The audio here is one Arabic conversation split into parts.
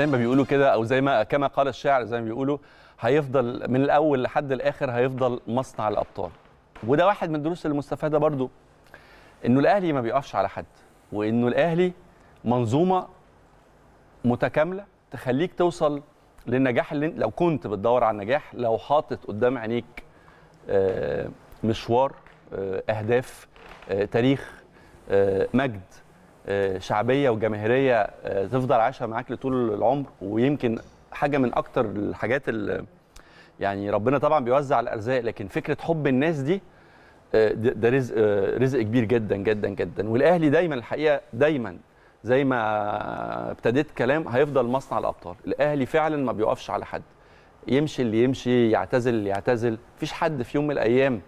زي ما بيقولوا كده او زي ما كما قال الشاعر زي ما بيقولوا هيفضل من الاول لحد الاخر هيفضل مصنع الابطال وده واحد من الدروس المستفاده برضو انه الاهلي ما بيقفش على حد وانه الاهلي منظومه متكامله تخليك توصل للنجاح اللي لو كنت بتدور على النجاح لو حاطط قدام عينيك آه، مشوار آه، اهداف آه، تاريخ مجد آه، شعبيه وجماهيريه آه، تفضل عايشه معاك لطول العمر ويمكن حاجه من اكتر الحاجات اللي يعني ربنا طبعا بيوزع الارزاق لكن فكره حب الناس دي آه، ده رزق رزق كبير جدا جدا جدا والاهلي دايما الحقيقه دايما زي ما ابتديت كلام هيفضل مصنع الابطال الاهلي فعلا ما بيوقفش على حد يمشي اللي يمشي يعتزل اللي يعتزل مفيش حد في يوم من الايام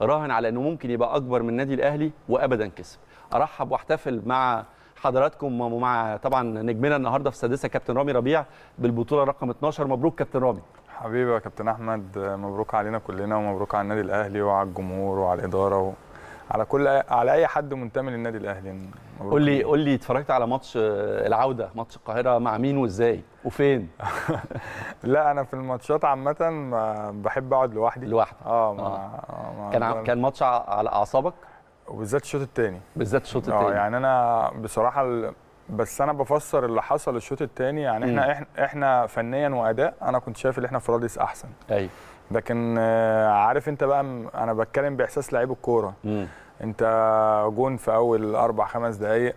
راهن على انه ممكن يبقى اكبر من النادي الاهلي وابدا كسب ارحب واحتفل مع حضراتكم ومع طبعا نجمنا النهارده في السادسه كابتن رامي ربيع بالبطوله رقم 12 مبروك كابتن رامي حبيبي يا كابتن احمد مبروك علينا كلنا ومبروك على النادي الاهلي وعلى الجمهور وعلى الاداره على كل على اي حد منتمي للنادي الاهلي قول لي قول لي اتفرجت على ماتش العوده ماتش القاهره مع مين وازاي وفين لا انا في الماتشات عامه بحب اقعد لوحدي لوحدي اه, آه. آه. كان كان ماتش على اعصابك وبالذات الشوط الثاني بالذات الشوط الثاني اه يعني انا بصراحه ال... بس انا بفسر اللي حصل الشوط الثاني يعني احنا, احنا احنا فنيا واداء انا كنت شايف ان احنا في راديس احسن ايوه لكن آه، عارف انت بقى انا بتكلم باحساس لعيب الكوره انت جون في اول اربع خمس دقائق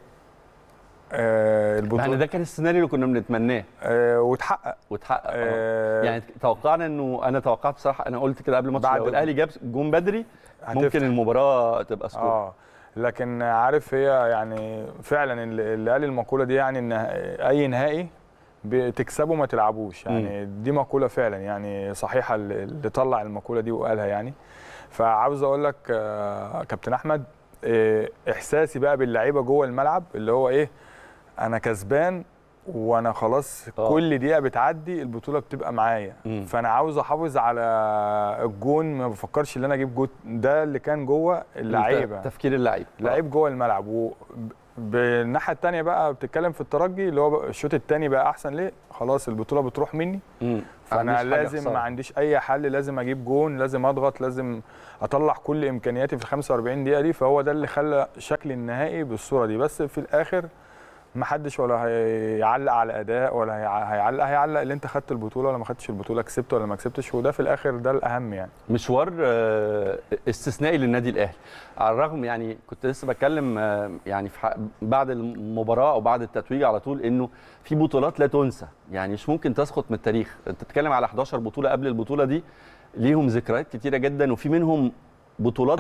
آه، البطوله يعني ده كان السيناريو اللي كنا بنتمناه آه، وتحقق واتحقق آه،, آه يعني توقعنا انه انا توقعت بصراحه انا قلت كده قبل الماتش لو الاهلي جاب جون بدري هتفتح. ممكن المباراه تبقى سكور آه. لكن عارف هي يعني فعلا اللي قال المقوله دي يعني ان اي نهائي بتكسبوا ما تلعبوش يعني دي مقوله فعلا يعني صحيحه اللي طلع المقوله دي وقالها يعني فعاوز اقول لك آه، كابتن احمد آه، احساسي بقى باللعيبه جوه الملعب اللي هو ايه انا كسبان وانا خلاص أوه. كل دقيقه بتعدي البطوله بتبقى معايا مم. فانا عاوز احافظ على الجون ما بفكرش ان انا اجيب جون ده اللي كان جوه اللعيبه تفكير اللعيب آه. لعيب جوه الملعب بالناحيه الثانيه بقى بتتكلم في الترجي اللي هو الشوط الثاني بقى احسن ليه خلاص البطوله بتروح مني انا فانا لازم ما عنديش اي حل لازم اجيب جون لازم اضغط لازم اطلع كل امكانياتي في ال 45 دقيقه دي فهو ده اللي خلى شكل النهائي بالصوره دي بس في الاخر ما حدش ولا هيعلق على اداء ولا هيعلق هيعلق اللي انت خدت البطوله ولا ما خدتش البطوله كسبت ولا ما كسبتش وده في الاخر ده الاهم يعني مشوار آه، استثنائي للنادي الاهلي على الرغم يعني كنت لسه بتكلم آه، يعني في بعد المباراه او بعد التتويج على طول انه في بطولات لا تنسى يعني مش ممكن تسقط من التاريخ انت بتتكلم على 11 بطوله قبل البطوله دي ليهم ذكريات كتيره جدا وفي منهم بطولات